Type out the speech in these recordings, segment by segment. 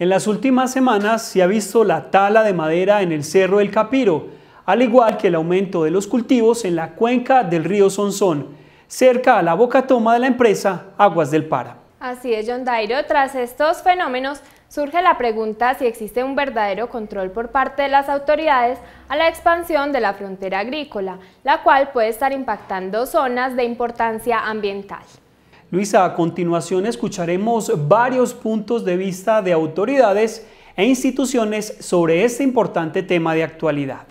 En las últimas semanas se ha visto la tala de madera en el Cerro del Capiro, al igual que el aumento de los cultivos en la cuenca del río Sonsón, cerca a la boca toma de la empresa Aguas del Para. Así es, John Dairo. Tras estos fenómenos, surge la pregunta si existe un verdadero control por parte de las autoridades a la expansión de la frontera agrícola, la cual puede estar impactando zonas de importancia ambiental. Luisa, a continuación escucharemos varios puntos de vista de autoridades e instituciones sobre este importante tema de actualidad.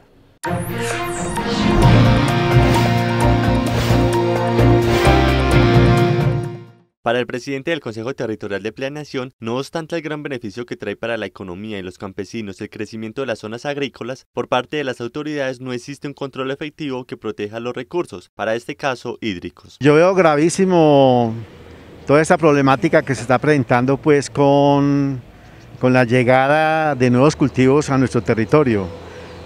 Para el presidente del Consejo Territorial de Planeación, no obstante el gran beneficio que trae para la economía y los campesinos el crecimiento de las zonas agrícolas, por parte de las autoridades no existe un control efectivo que proteja los recursos, para este caso hídricos. Yo veo gravísimo toda esta problemática que se está presentando pues con, con la llegada de nuevos cultivos a nuestro territorio,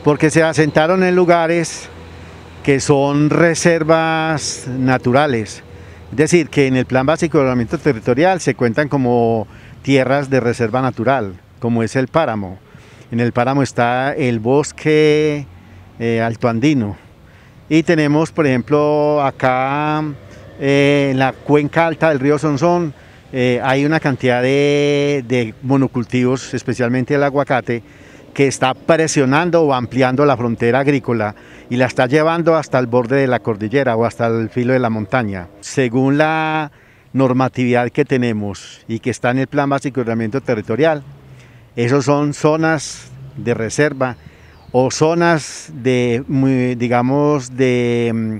porque se asentaron en lugares que son reservas naturales es decir, que en el Plan Básico de Ordenamiento Territorial se cuentan como tierras de reserva natural, como es el páramo. En el páramo está el bosque eh, altoandino. Y tenemos, por ejemplo, acá eh, en la cuenca alta del río Sonsón, eh, hay una cantidad de monocultivos, especialmente el aguacate, que está presionando o ampliando la frontera agrícola y la está llevando hasta el borde de la cordillera o hasta el filo de la montaña. Según la normatividad que tenemos y que está en el Plan Básico de Ordenamiento Territorial, esos son zonas de reserva o zonas de, digamos, de, mm,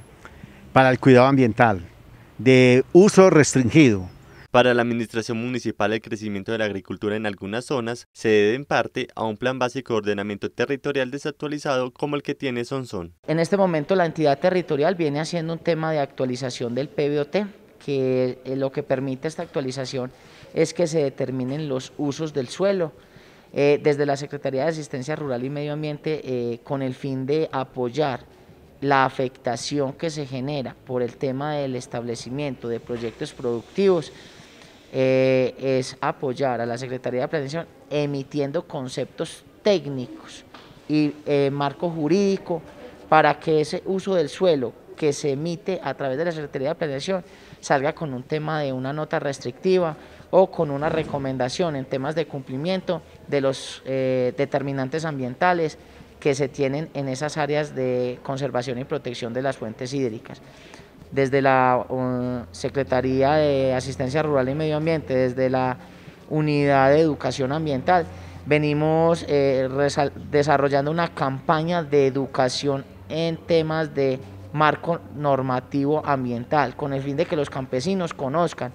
para el cuidado ambiental, de uso restringido. Para la Administración Municipal, el crecimiento de la agricultura en algunas zonas se debe en parte a un plan básico de ordenamiento territorial desactualizado como el que tiene Sonsón. En este momento la entidad territorial viene haciendo un tema de actualización del PBOT, que eh, lo que permite esta actualización es que se determinen los usos del suelo, eh, desde la Secretaría de Asistencia Rural y Medio Ambiente eh, con el fin de apoyar la afectación que se genera por el tema del establecimiento de proyectos productivos eh, es apoyar a la Secretaría de Planeación emitiendo conceptos técnicos y eh, marco jurídico para que ese uso del suelo que se emite a través de la Secretaría de Planeación salga con un tema de una nota restrictiva o con una recomendación en temas de cumplimiento de los eh, determinantes ambientales que se tienen en esas áreas de conservación y protección de las fuentes hídricas desde la um, Secretaría de Asistencia Rural y Medio Ambiente, desde la Unidad de Educación Ambiental, venimos eh, desarrollando una campaña de educación en temas de marco normativo ambiental, con el fin de que los campesinos conozcan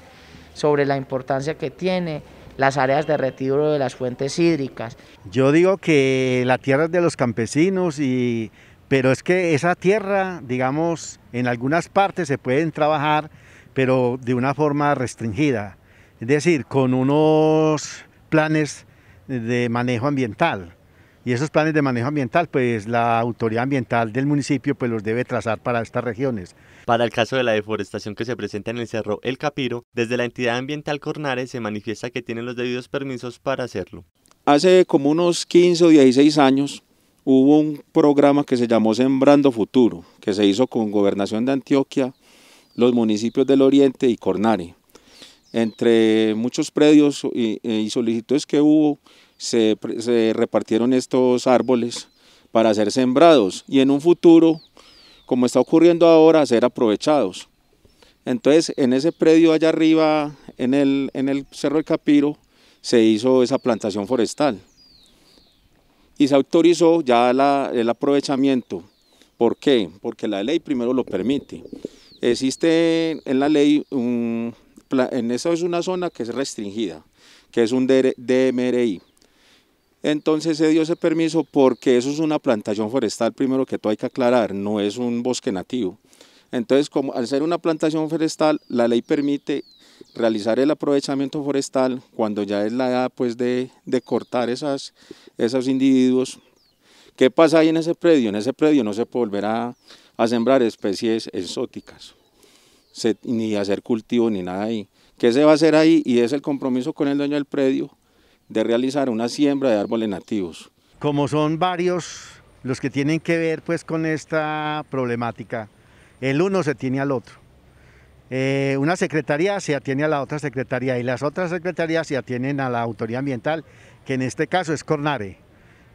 sobre la importancia que tiene las áreas de retiro de las fuentes hídricas. Yo digo que la tierra es de los campesinos y pero es que esa tierra, digamos, en algunas partes se pueden trabajar, pero de una forma restringida, es decir, con unos planes de manejo ambiental. Y esos planes de manejo ambiental, pues la autoridad ambiental del municipio pues los debe trazar para estas regiones. Para el caso de la deforestación que se presenta en el Cerro El Capiro, desde la entidad ambiental Cornares se manifiesta que tienen los debidos permisos para hacerlo. Hace como unos 15 o 16 años hubo un programa que se llamó Sembrando Futuro, que se hizo con Gobernación de Antioquia, los municipios del Oriente y Cornari. Entre muchos predios y, e, solicitudes que hubo, se, repartieron estos árboles para ser sembrados y en un futuro, como está ocurriendo ahora, ser aprovechados. Entonces, en ese predio allá arriba, en el, en el Cerro del Capiro, se hizo esa plantación forestal y se autorizó ya el aprovechamiento. ¿Por qué? Porque la ley primero lo permite. Existe en la ley, en eso es una zona que es restringida, que es un DMRI. Entonces se dio ese permiso porque eso es una plantación forestal, primero que todo hay que aclarar, no es un bosque nativo. Entonces, como al ser una plantación forestal, la ley permite realizar el aprovechamiento forestal cuando ya es la edad pues, de, cortar esas, esos individuos. ¿Qué pasa ahí en ese predio? En ese predio no se volverá a, sembrar especies exóticas, ni hacer cultivo ni nada ahí. ¿Qué se va a hacer ahí? Y es el compromiso con el dueño del predio de realizar una siembra de árboles nativos. Como son varios los que tienen que ver pues con esta problemática, el uno se tiene al otro. Eh, una secretaría se atiene a la otra secretaría y las otras secretarías se atienen a la autoridad ambiental, que en este caso es Cornare.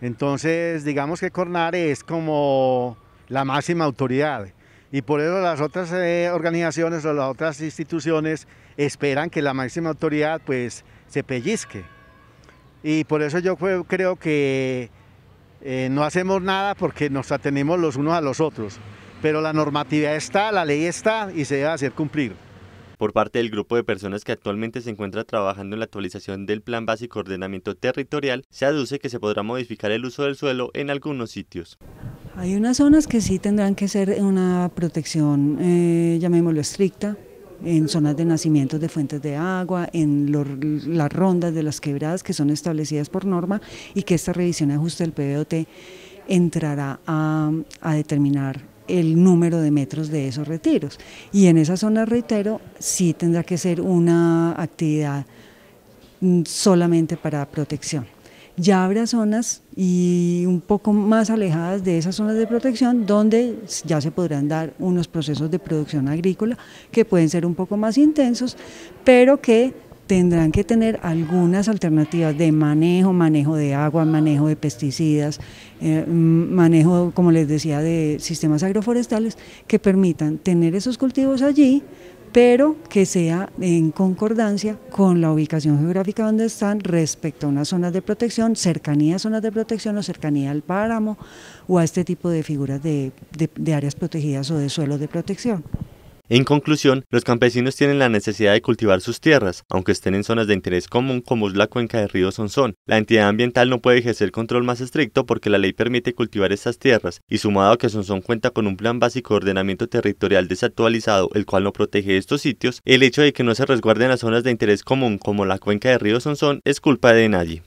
Entonces, digamos que Cornare es como la máxima autoridad y por eso las otras eh, organizaciones o las otras instituciones esperan que la máxima autoridad pues se pellizque. Y por eso yo creo que eh, no hacemos nada porque nos atenemos los unos a los otros pero la normatividad está, la ley está y se debe hacer cumplir. Por parte del grupo de personas que actualmente se encuentra trabajando en la actualización del Plan Básico Ordenamiento Territorial, se aduce que se podrá modificar el uso del suelo en algunos sitios. Hay unas zonas que sí tendrán que ser una protección, eh, llamémoslo estricta, en zonas de nacimiento de fuentes de agua, en las rondas de las quebradas que son establecidas por norma y que esta revisión y ajuste del PBOT entrará a determinar el número de metros de esos retiros. Y en esa zona, reitero, sí tendrá que ser una actividad mm, solamente para protección. Ya habrá zonas y un poco más alejadas de esas zonas de protección donde ya se podrán dar unos procesos de producción agrícola que pueden ser un poco más intensos, pero que tendrán que tener algunas alternativas de manejo, manejo de agua, manejo de pesticidas, eh, mm, manejo, como les decía, de sistemas agroforestales que permitan tener esos cultivos allí, pero que sea en concordancia con la ubicación geográfica donde están respecto a unas zonas de protección, cercanía a zonas de protección o cercanía al páramo o a este tipo de figuras de áreas protegidas o de suelos de protección. En conclusión, los campesinos tienen la necesidad de cultivar sus tierras, aunque estén en zonas de interés común como es la cuenca del río Sonsón. La entidad ambiental no puede ejercer control más estricto porque la ley permite cultivar estas tierras, y sumado a que Sonsón cuenta con un plan básico de ordenamiento territorial desactualizado, el cual no protege estos sitios, el hecho de que no se resguarden las zonas de interés común como la cuenca del río Sonsón es culpa de nadie.